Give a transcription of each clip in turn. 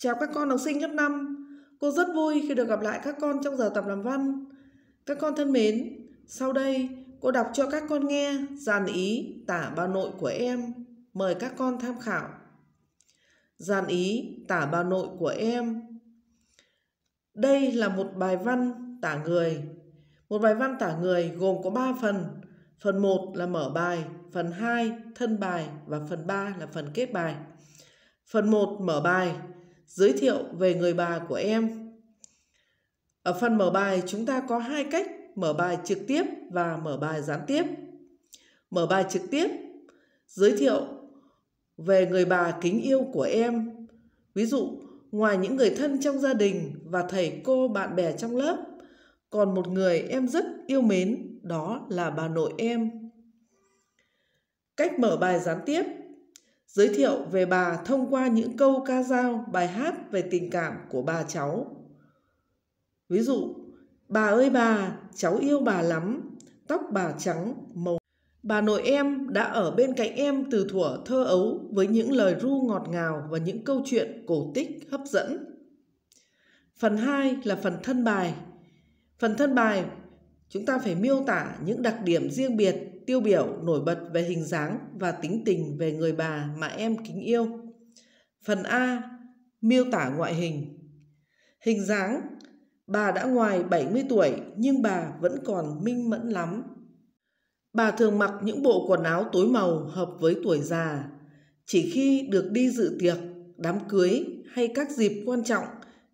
Chào các con học sinh lớp 5. Cô rất vui khi được gặp lại các con trong giờ tập làm văn. Các con thân mến, sau đây cô đọc cho các con nghe dàn ý tả bà nội của em. Mời các con tham khảo. Dàn ý tả bà nội của em. Đây là một bài văn tả người. Một bài văn tả người gồm có 3 phần. Phần 1 là mở bài, phần 2 thân bài và phần 3 là phần kết bài. Phần 1 mở bài giới thiệu về người bà của em. Ở phần mở bài chúng ta có hai cách mở bài trực tiếp và mở bài gián tiếp. Mở bài trực tiếp giới thiệu về người bà kính yêu của em. Ví dụ, ngoài những người thân trong gia đình và thầy cô bạn bè trong lớp, còn một người em rất yêu mến, đó là bà nội em. Cách mở bài gián tiếp giới thiệu về bà thông qua những câu ca dao bài hát về tình cảm của bà cháu. Ví dụ, bà ơi bà, cháu yêu bà lắm, tóc bà trắng, màu. Bà nội em đã ở bên cạnh em từ thuở thơ ấu với những lời ru ngọt ngào và những câu chuyện cổ tích hấp dẫn. Phần 2 là phần thân bài. Phần thân bài, chúng ta phải miêu tả những đặc điểm riêng biệt tiêu biểu nổi bật về hình dáng và tính tình về người bà mà em kính yêu. Phần A. Miêu tả ngoại hình Hình dáng Bà đã ngoài 70 tuổi nhưng bà vẫn còn minh mẫn lắm. Bà thường mặc những bộ quần áo tối màu hợp với tuổi già. Chỉ khi được đi dự tiệc, đám cưới hay các dịp quan trọng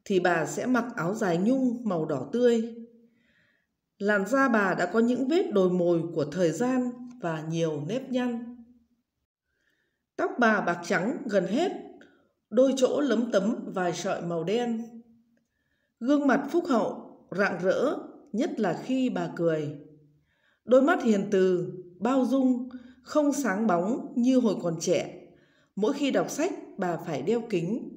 thì bà sẽ mặc áo dài nhung màu đỏ tươi làn da bà đã có những vết đồi mồi của thời gian và nhiều nếp nhăn. Tóc bà bạc trắng gần hết, đôi chỗ lấm tấm vài sợi màu đen. Gương mặt phúc hậu, rạng rỡ, nhất là khi bà cười. Đôi mắt hiền từ, bao dung, không sáng bóng như hồi còn trẻ. Mỗi khi đọc sách, bà phải đeo kính.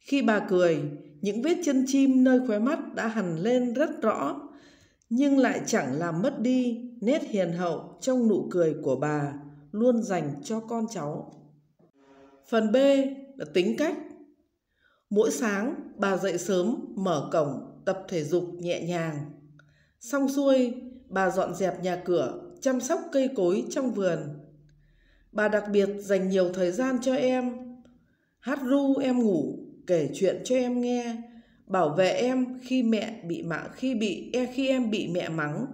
Khi bà cười, những vết chân chim nơi khóe mắt đã hằn lên rất rõ nhưng lại chẳng làm mất đi nét hiền hậu trong nụ cười của bà luôn dành cho con cháu. Phần B là tính cách. Mỗi sáng bà dậy sớm mở cổng tập thể dục nhẹ nhàng. Xong xuôi bà dọn dẹp nhà cửa, chăm sóc cây cối trong vườn. Bà đặc biệt dành nhiều thời gian cho em. Hát ru em ngủ, kể chuyện cho em nghe bảo vệ em khi mẹ bị mạ khi bị e khi em bị mẹ mắng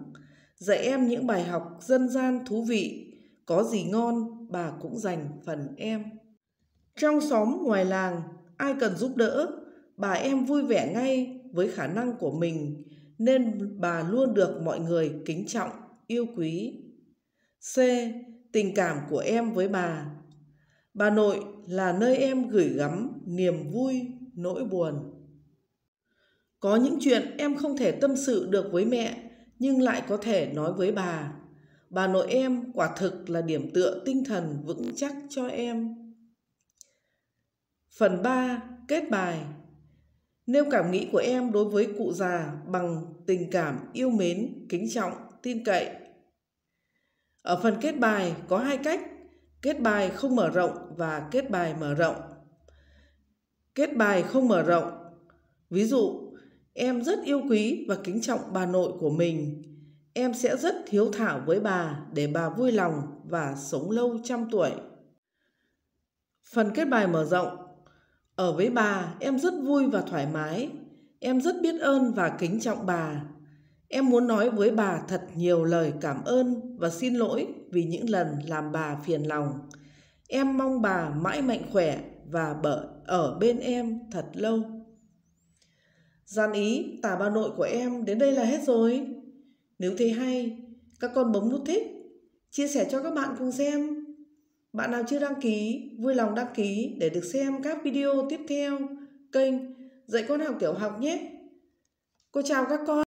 dạy em những bài học dân gian thú vị có gì ngon bà cũng dành phần em trong xóm ngoài làng ai cần giúp đỡ bà em vui vẻ ngay với khả năng của mình nên bà luôn được mọi người kính trọng yêu quý c tình cảm của em với bà bà nội là nơi em gửi gắm niềm vui nỗi buồn có những chuyện em không thể tâm sự được với mẹ, nhưng lại có thể nói với bà. Bà nội em quả thực là điểm tựa tinh thần vững chắc cho em. Phần 3. Kết bài Nêu cảm nghĩ của em đối với cụ già bằng tình cảm yêu mến, kính trọng, tin cậy. Ở phần kết bài có hai cách, kết bài không mở rộng và kết bài mở rộng. Kết bài không mở rộng. Ví dụ, Em rất yêu quý và kính trọng bà nội của mình. Em sẽ rất hiếu thảo với bà để bà vui lòng và sống lâu trăm tuổi. Phần kết bài mở rộng. Ở với bà, em rất vui và thoải mái. Em rất biết ơn và kính trọng bà. Em muốn nói với bà thật nhiều lời cảm ơn và xin lỗi vì những lần làm bà phiền lòng. Em mong bà mãi mạnh khỏe và bở ở bên em thật lâu. Gian ý, tả bà nội của em đến đây là hết rồi. Nếu thấy hay, các con bấm nút thích, chia sẻ cho các bạn cùng xem. Bạn nào chưa đăng ký, vui lòng đăng ký để được xem các video tiếp theo kênh Dạy Con Học Tiểu Học nhé. Cô chào các con.